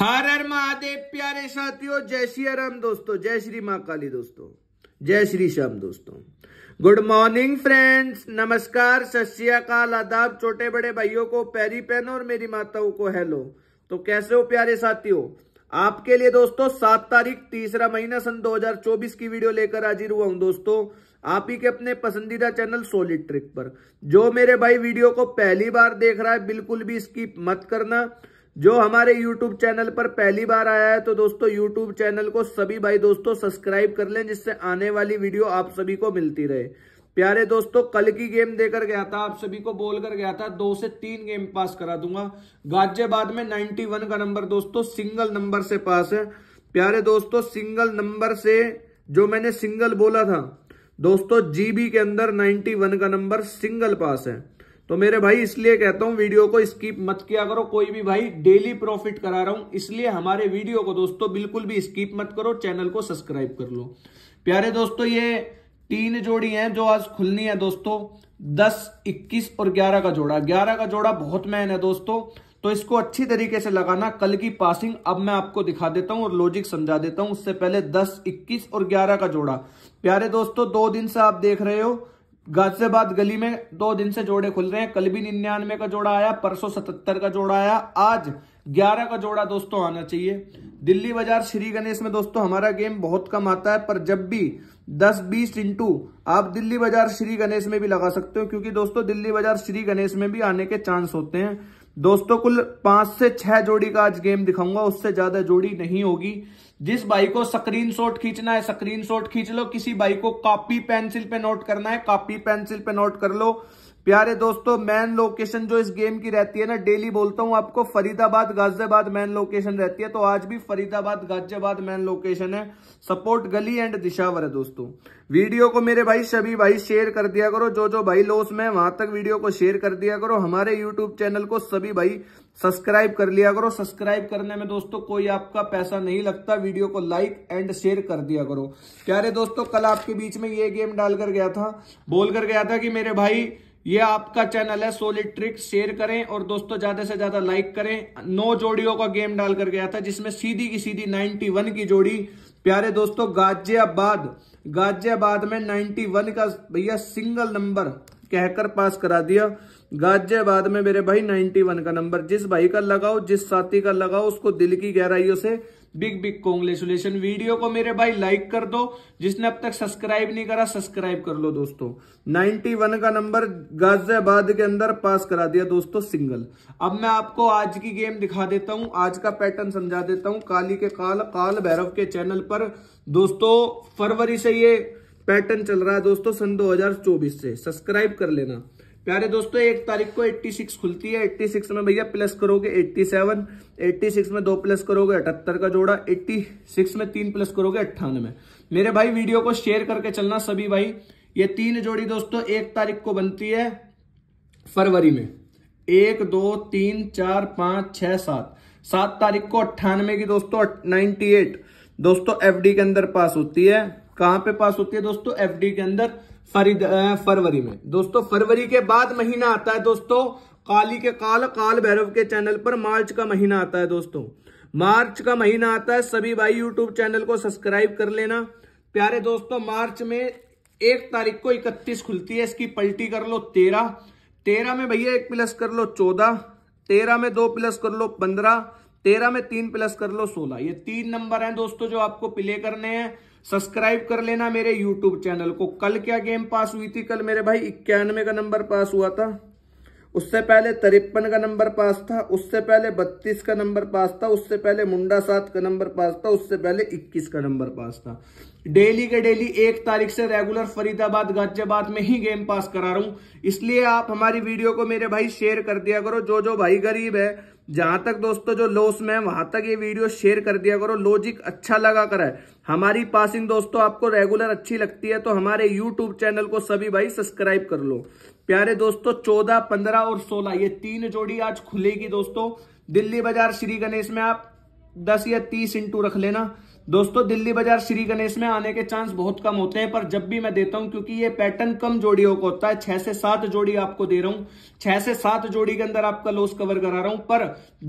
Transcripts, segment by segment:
हर हर महादेव प्यारे साथियों जय श्री राम दोस्तों जय श्री माँ काली दोस्तों जय श्री श्याम दोस्तों गुड मॉर्निंग फ्रेंड्स नमस्कार सत्याकाल आदाब छोटे बड़े भाइयों को पैरी पहनो और मेरी माताओं को हेलो तो कैसे हो प्यारे साथियों आपके लिए दोस्तों सात तारीख तीसरा महीना सन 2024 की वीडियो लेकर हाजिर हुआ हूं दोस्तों आप ही के अपने पसंदीदा चैनल सोलिड ट्रिक पर जो मेरे भाई वीडियो को पहली बार देख रहा है बिल्कुल भी स्कीप मत करना जो हमारे YouTube चैनल पर पहली बार आया है तो दोस्तों YouTube चैनल को सभी भाई दोस्तों सब्सक्राइब कर लें जिससे आने वाली वीडियो आप सभी को मिलती रहे प्यारे दोस्तों कल की गेम देकर गया था आप सभी को बोल कर गया था दो से तीन गेम पास करा दूंगा गाजियाबाद में 91 का नंबर दोस्तों सिंगल नंबर से पास है प्यारे दोस्तों सिंगल नंबर से जो मैंने सिंगल बोला था दोस्तों जीबी के अंदर वन का नंबर सिंगल पास है तो मेरे भाई इसलिए कहता हूं वीडियो को स्किप मत किया करो कोई भी भाई डेली प्रॉफिट करा रहा हूं इसलिए हमारे वीडियो को दोस्तों बिल्कुल भी स्किप मत करो चैनल को सब्सक्राइब कर लो प्यारे दोस्तों ये तीन जोड़ी हैं जो आज खुलनी है दोस्तों दस इक्कीस और ग्यारह का जोड़ा ग्यारह का जोड़ा बहुत मैन है दोस्तों तो इसको अच्छी तरीके से लगाना कल की पासिंग अब मैं आपको दिखा देता हूं और लॉजिक समझा देता हूं उससे पहले दस इक्कीस और ग्यारह का जोड़ा प्यारे दोस्तों दो दिन से आप देख रहे हो गाजियाबाद गली में दो दिन से जोड़े खुल रहे हैं कल भी निन्यानवे का जोड़ा आया परसों सतहत्तर का जोड़ा आया आज ग्यारह का जोड़ा दोस्तों आना चाहिए दिल्ली बाजार श्री गणेश में दोस्तों हमारा गेम बहुत कम आता है पर जब भी दस बीस इंटू आप दिल्ली बाजार श्री गणेश में भी लगा सकते हो क्योंकि दोस्तों दिल्ली बाजार श्री गणेश में भी आने के चांस होते हैं दोस्तों कुल पांच से छह जोड़ी का आज गेम दिखाऊंगा उससे ज्यादा जोड़ी नहीं होगी जिस भाई को शॉट खींचना है शॉट खींच लो किसी भाई को कॉपी पेंसिल पे नोट करना है कॉपी पेंसिल पे नोट कर लो प्यारे दोस्तों मैन लोकेशन जो इस गेम की रहती है ना डेली बोलता हूं आपको फरीदाबाद गाजियाबाद मैन लोकेशन रहती है तो आज भी फरीदाबाद गाजियाबाद मैन लोकेशन है सपोर्ट गली एंड दिशावर है दोस्तों वीडियो को मेरे भाई सभी भाई शेयर कर दिया करो जो जो भाई लोस में वहां तक वीडियो को शेयर कर दिया करो हमारे यूट्यूब चैनल को सभी भाई सब्सक्राइब कर लिया करो सब्सक्राइब करने में दोस्तों कोई आपका पैसा नहीं लगता वीडियो को लाइक एंड शेयर कर दिया करो प्यारे दोस्तों कल आपके बीच में ये गेम डालकर गया था बोल कर गया था कि मेरे भाई ये आपका चैनल है सोलिड ट्रिक शेयर करें और दोस्तों ज्यादा से ज्यादा लाइक करें नौ जोड़ियों का गेम डालकर गया था जिसमें सीधी की सीधी नाइनटी की जोड़ी प्यारे दोस्तों गाजियाबाद गाजियाबाद में नाइनटी का भैया सिंगल नंबर कहकर पास करा दिया गाजियाबाद में मेरे भाई 91 का नंबर जिस भाई का लगाओ जिस साथी का लगाओ उसको दिल की गहराइयों से बिग बिग कॉन्ग्रेचुलेशन वीडियो को मेरे भाई लाइक कर दो जिसने अब तक सब्सक्राइब नहीं करा सब्सक्राइब कर लो दोस्तों 91 का नंबर गाजियाबाद के अंदर पास करा दिया दोस्तों सिंगल अब मैं आपको आज की गेम दिखा देता हूं आज का पैटर्न समझा देता हूं काली के काल काल भैरव के चैनल पर दोस्तों फरवरी से ये पैटर्न चल रहा है दोस्तों सन दो से सब्सक्राइब कर लेना प्यारे दोस्तों एक तारीख को 86 खुलती है 86 में भैया प्लस करोगे 87 86 में दो प्लस करोगे अठहत्तर का जोड़ा 86 में तीन प्लस करोगे अट्ठानवे मेरे भाई वीडियो को शेयर करके चलना सभी भाई ये तीन जोड़ी दोस्तों एक तारीख को बनती है फरवरी में एक दो तीन चार पांच छह सात सात तारीख को अट्ठानवे की दोस्तों नाइनटी एट दोस्तों एफडी के अंदर पास होती है कहाँ पे पास होती है दोस्तों एफडी के अंदर फरवरी में दोस्तों फरवरी के बाद महीना आता है दोस्तों काली के काल काल भैरव के चैनल पर मार्च का महीना आता है दोस्तों मार्च का महीना आता है सभी भाई यूट्यूब चैनल को सब्सक्राइब कर लेना प्यारे दोस्तों मार्च में एक तारीख को इकतीस खुलती है इसकी पलटी कर लो तेरह तेरह में भैया एक प्लस कर लो चौदह तेरह में दो प्लस कर लो पंद्रह तेरह में तीन प्लस कर लो सोलह ये तीन नंबर हैं दोस्तों जो आपको प्ले करने हैं सब्सक्राइब कर लेना मेरे यूट्यूब चैनल को कल क्या गेम पास हुई थी कल मेरे भाई इक्यानवे का नंबर पास हुआ था उससे पहले तिरपन का नंबर पास था उससे पहले बत्तीस का नंबर पास था उससे पहले मुंडा सात का नंबर पास था उससे पहले इक्कीस का नंबर पास था डेली के डेली एक तारीख से रेगुलर फरीदाबाद गाजियाबाद में ही गेम पास करा रहा हूं इसलिए आप हमारी वीडियो को मेरे भाई शेयर कर दिया करो जो जो भाई गरीब है जहां तक दोस्तों जो लॉस में है वहां तक ये वीडियो शेयर कर दिया करो लॉजिक अच्छा लगा कर है हमारी पासिंग दोस्तों आपको रेगुलर अच्छी लगती है तो हमारे यूट्यूब चैनल को सभी भाई सब्सक्राइब कर लो प्यारे दोस्तों चौदह पंद्रह और सोलह ये तीन जोड़ी आज खुलेगी दोस्तों दिल्ली बाजार श्री गणेश में आप दस या तीस इंटू रख लेना दोस्तों दिल्ली बाजार श्री गणेश में आने के चांस बहुत कम होते हैं पर जब भी मैं देता हूं क्योंकि ये पैटर्न कम जोड़ियों को होता है छह से सात जोड़ी आपको दे रहा हूं छह से सात जोड़ी के अंदर आपका लॉस कवर करा रहा हूं पर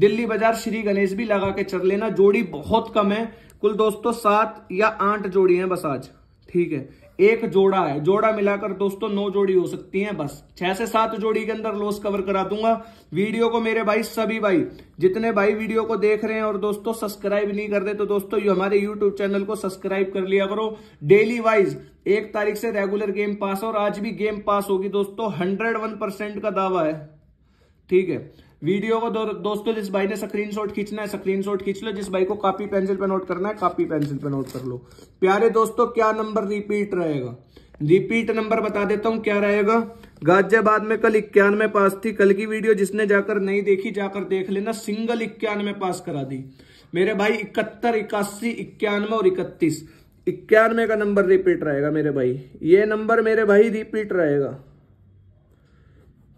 दिल्ली बाजार श्री गणेश भी लगा के चल लेना जोड़ी बहुत कम है कुल दोस्तों सात या आठ जोड़ी है बस आज ठीक है एक जोड़ा है जोड़ा मिलाकर दोस्तों नौ जोड़ी हो सकती है बस छह से सात जोड़ी के अंदर लॉस कवर करा दूंगा वीडियो को मेरे भाई सभी भाई जितने भाई वीडियो को देख रहे हैं और दोस्तों सब्सक्राइब नहीं कर रहे तो दोस्तों ये हमारे यूट्यूब चैनल को सब्सक्राइब कर लिया करो डेली वाइज एक तारीख से रेगुलर गेम पास और आज भी गेम पास होगी दोस्तों हंड्रेड वन परसेंट का दावा है ठीक है वीडियो को दो, दोस्तों जिस भाई ने स्क्रीन शॉट खींचना है स्क्रीन शॉट खींच लो जिस भाई को कापी पेंसिल पे नोट करना है कापी पेंसिल पे नोट कर लो प्यारे दोस्तों क्या नंबर रिपीट रहेगा रिपीट नंबर बता देता हूँ क्या रहेगा गाजियाबाद में कल इक्यानवे पास थी कल की वीडियो जिसने जाकर नहीं देखी जाकर देख लेना सिंगल इक्यानवे पास करा दी मेरे भाई इकहत्तर इक्यासी इक्यानवे और इकतीस इक्यानवे का नंबर रिपीट रहेगा मेरे भाई ये नंबर मेरे भाई रिपीट रहेगा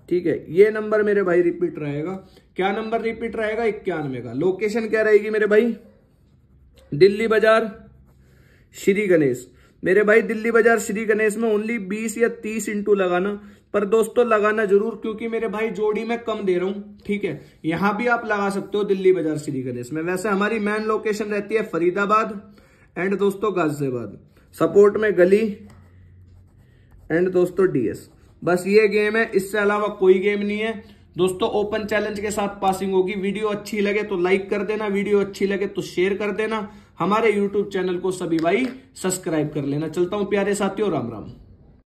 ठीक है ये नंबर मेरे भाई रिपीट रहेगा क्या नंबर रिपीट रहेगा इक्यानवे का लोकेशन क्या रहेगी मेरे भाई दिल्ली बाजार श्री गणेश मेरे भाई दिल्ली बाजार श्री गणेश में ओनली बीस या तीस इंटू लगाना पर दोस्तों लगाना जरूर क्योंकि मेरे भाई जोड़ी में कम दे रहा हूं ठीक है यहां भी आप लगा सकते हो दिल्ली बाजार श्री गणेश में वैसे हमारी मेन लोकेशन रहती है फरीदाबाद एंड दोस्तों गाजियाबाद सपोर्ट में गली एंड दोस्तों डीएस बस ये गेम है इससे अलावा कोई गेम नहीं है दोस्तों ओपन चैलेंज के साथ पासिंग होगी वीडियो अच्छी लगे तो लाइक कर देना वीडियो अच्छी लगे तो शेयर कर देना हमारे यूट्यूब चैनल को सभी भाई सब्सक्राइब कर लेना चलता हूं प्यारे साथियों राम राम